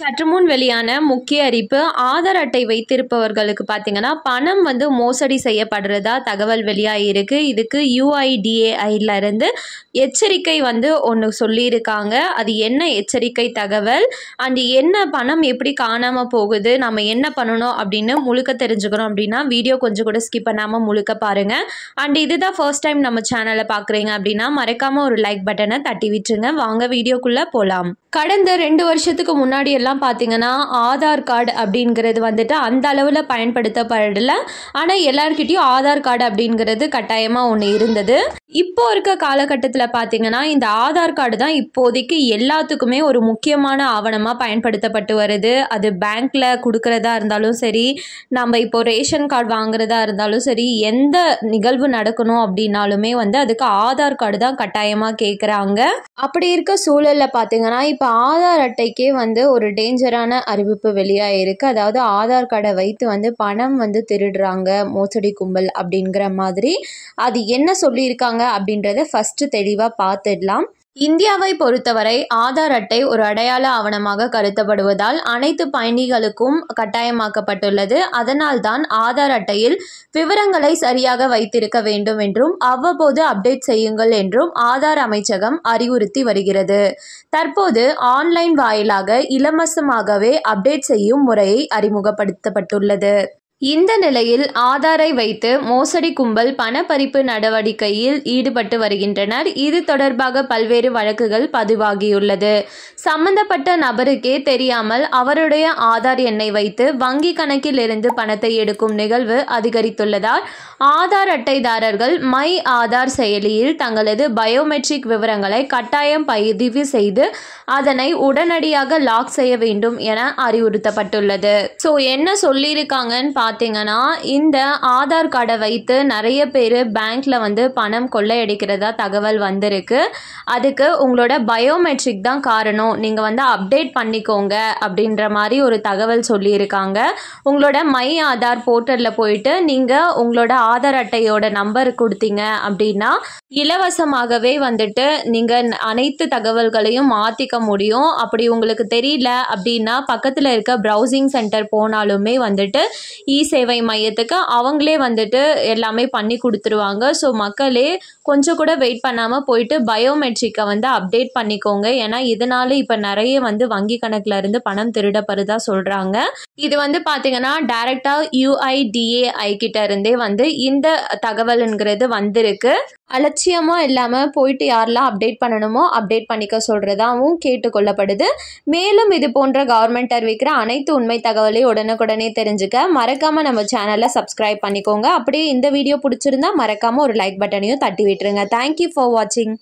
சற்று முன் வெளியான முக்கிய அறிப்பு ஆதார் அட்டை வைத்திருப்பவர்களுக்கு பார்த்தீங்கன்னா பணம் வந்து மோசடி செய்யப்படுறதா தகவல் வெளியாகி இருக்குது இதுக்கு இருந்து எச்சரிக்கை வந்து ஒன்று சொல்லியிருக்காங்க அது என்ன எச்சரிக்கை தகவல் அண்ட் என்ன பணம் எப்படி காணாமல் போகுது நம்ம என்ன பண்ணணும் அப்படின்னு முழுக்க தெரிஞ்சுக்கிறோம் அப்படின்னா வீடியோ கொஞ்சம் கூட ஸ்கிப் பண்ணாமல் முழுக்க பாருங்கள் அண்ட் இதுதான் ஃபர்ஸ்ட் டைம் நம்ம சேனலை பார்க்குறீங்க அப்படின்னா மறக்காமல் ஒரு லைக் பட்டனை தட்டி விட்டுருங்க வாங்க வீடியோக்குள்ளே போகலாம் கடந்த ரெண்டு வருஷத்துக்கு முன்னாடி எல்லாம் எல்லாம் பார்த்தீங்கன்னா ஆதார் கார்டு அப்படிங்கிறது வந்துட்டு அந்த அளவில் பயன்படுத்தப்படலை ஆனால் எல்லாருக்கிட்டையும் ஆதார் கார்டு அப்படிங்கிறது கட்டாயமாக ஒன்று இருந்தது இப்போ இருக்க காலகட்டத்தில் பார்த்தீங்கன்னா இந்த ஆதார் கார்டு தான் இப்போதைக்கு எல்லாத்துக்குமே ஒரு முக்கியமான ஆவணமாக பயன்படுத்தப்பட்டு வருது அது பேங்க்கில் கொடுக்குறதா இருந்தாலும் சரி நம்ம இப்போ ரேஷன் கார்டு வாங்குறதா இருந்தாலும் சரி எந்த நிகழ்வு நடக்கணும் அப்படின்னாலுமே வந்து அதுக்கு ஆதார் கார்டு தான் கட்டாயமாக கேட்குறாங்க அப்படி இருக்க சூழலில் பார்த்தீங்கன்னா இப்போ ஆதார் அட்டைக்கே வந்து ஒரு டேஞ்சரான அறிவிப்பு வெளியாகிருக்கு அதாவது ஆதார் கார்டை வைத்து வந்து பணம் வந்து திருடுறாங்க மோசடி கும்பல் அப்படிங்கிற மாதிரி அது என்ன சொல்லியிருக்காங்க அப்படின்றத ஃபஸ்ட்டு தெளிவாக பார்த்துடலாம் இந்தியாவை பொறுத்தவரை ஆதார் அட்டை ஒரு அடையாள ஆவணமாக கருதப்படுவதால் அனைத்து பயணிகளுக்கும் கட்டாயமாக்கப்பட்டுள்ளது அதனால்தான் ஆதார் அட்டையில் விவரங்களை சரியாக வைத்திருக்க வேண்டும் என்றும் அவ்வப்போது அப்டேட் செய்யுங்கள் என்றும் ஆதார் அமைச்சகம் அறிவுறுத்தி வருகிறது தற்போது ஆன்லைன் வாயிலாக இலவசமாகவே அப்டேட் செய்யும் முறையை அறிமுகப்படுத்தப்பட்டுள்ளது இந்த நிலையில் ஆதாரை வைத்து மோசடி கும்பல் பணப்பறிப்பு நடவடிக்கையில் ஈடுபட்டு வருகின்றனர் இது தொடர்பாக பல்வேறு வழக்குகள் பதிவாகியுள்ளது சம்பந்தப்பட்ட நபருக்கே தெரியாமல் அவருடைய ஆதார் எண்ணை வைத்து வங்கி கணக்கில் இருந்து பணத்தை எடுக்கும் நிகழ்வு அதிகரித்துள்ளதால் ஆதார் அட்டைதாரர்கள் மை ஆதார் செயலியில் தங்களது பயோமெட்ரிக் விவரங்களை கட்டாயம் பதிவு செய்து அதனை உடனடியாக லாக் செய்ய வேண்டும் என அறிவுறுத்தப்பட்டுள்ளது ஸோ என்ன சொல்லியிருக்காங்கன்னு பார்த்தீங்கன்னா இந்த ஆதார் கார்டை வைத்து நிறைய பேர் பேங்க்கில் வந்து பணம் கொள்ளையடிக்கிறதா தகவல் வந்திருக்கு அதுக்கு உங்களோட பயோமெட்ரிக் தான் காரணம் நீங்கள் வந்து அப்டேட் பண்ணிக்கோங்க அப்படின்ற மாதிரி ஒரு தகவல் சொல்லியிருக்காங்க உங்களோட மை ஆதார் போர்ட்டலில் போயிட்டு நீங்கள் உங்களோட ஆதார் அட்டையோட நம்பர் கொடுத்தீங்க அப்படின்னா இலவசமாகவே வந்துட்டு நீங்கள் அனைத்து தகவல்களையும் மாற்றிக்க முடியும் அப்படி உங்களுக்கு தெரியல அப்படின்னா பக்கத்தில் இருக்க ப்ரௌசிங் சென்டர் போனாலுமே வந்துட்டு இ சேவை மையத்துக்கு அவங்களே வந்துட்டு எல்லாமே பண்ணி கொடுத்துருவாங்க ஸோ மக்களே கொஞ்சம் கூட வெயிட் பண்ணாமல் போயிட்டு பயோமெட்ரிக்கை வந்து அப்டேட் பண்ணிக்கோங்க ஏன்னா இதனால இப்போ நிறைய வந்து வங்கி கணக்கில் இருந்து பணம் திருடப்படுதா சொல்கிறாங்க இது வந்து பார்த்தீங்கன்னா டைரெக்டாக யூஐடிஏஐ கிட்ட இருந்தே வந்து இந்த தகவலுங்கிறது வந்திருக்கு அலட்சியமாக இல்லாமல் போயிட்டு யாரெல்லாம் அப்டேட் பண்ணணுமோ அப்டேட் பண்ணிக்க சொல்கிறதாகவும் கேட்டுக்கொள்ளப்படுது மேலும் இது போன்ற கவர்மெண்ட் அறிவிக்கிற அனைத்து உண்மை தகவலையும் உடனுக்குடனே தெரிஞ்சுக்க மறக்காமல் நம்ம சேனலை சப்ஸ்கிரைப் பண்ணிக்கோங்க அப்படியே இந்த வீடியோ பிடிச்சிருந்தா மறக்காமல் ஒரு லைக் பட்டனையும் தட்டி விட்டுருங்க தேங்க்யூ ஃபார் வாட்சிங்